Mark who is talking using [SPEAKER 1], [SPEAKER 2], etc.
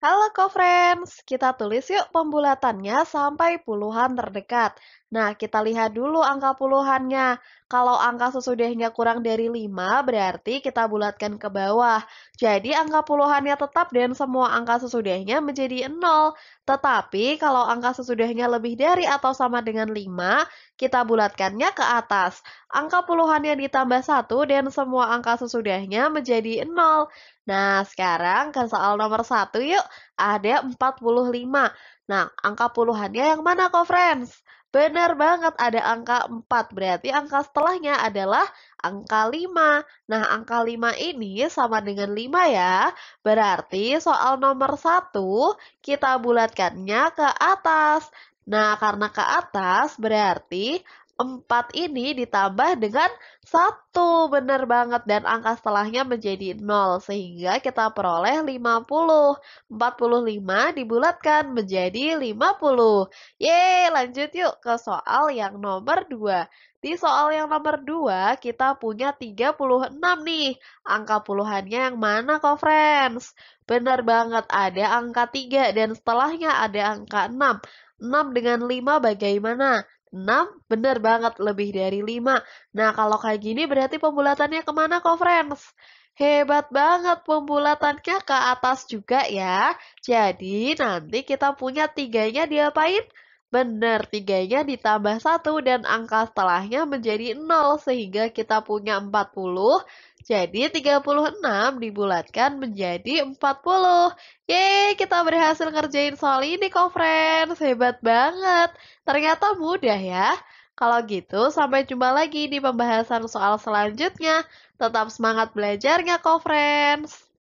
[SPEAKER 1] Halo co-friends, kita tulis yuk pembulatannya sampai puluhan terdekat. Nah, kita lihat dulu angka puluhannya. Kalau angka sesudahnya kurang dari 5, berarti kita bulatkan ke bawah. Jadi angka puluhannya tetap dan semua angka sesudahnya menjadi 0. Tetapi kalau angka sesudahnya lebih dari atau sama dengan 5, kita bulatkannya ke atas. Angka puluhannya ditambah 1 dan semua angka sesudahnya menjadi 0. Nah, sekarang ke soal nomor 1 yuk. Ada 45. Nah, angka puluhannya yang mana kok, friends? Benar banget, ada angka 4. Berarti angka setelahnya adalah angka 5. Nah, angka 5 ini sama dengan 5 ya. Berarti soal nomor 1 kita bulatkannya ke atas. Nah, karena ke atas berarti 4 ini ditambah dengan 1. Benar banget. Dan angka setelahnya menjadi 0. Sehingga kita peroleh 50. 45 dibulatkan menjadi 50. Yeay, lanjut yuk ke soal yang nomor 2. Di soal yang nomor 2, kita punya 36 nih. Angka puluhannya yang mana kok, friends? Benar banget, ada angka 3 dan setelahnya ada angka 6. 6 dengan 5 bagaimana? 6? Bener banget, lebih dari 5. Nah, kalau kayak gini berarti pembulatannya kemana kok, friends? Hebat banget pembulatannya ke atas juga ya. Jadi, nanti kita punya tiganya diapain? Benar, tiganya ditambah satu dan angka setelahnya menjadi nol sehingga kita punya 40. Jadi 36 dibulatkan menjadi 40. Yeay, kita berhasil ngerjain soal ini kok, friends. Hebat banget. Ternyata mudah ya. Kalau gitu, sampai jumpa lagi di pembahasan soal selanjutnya. Tetap semangat belajarnya kok, friends.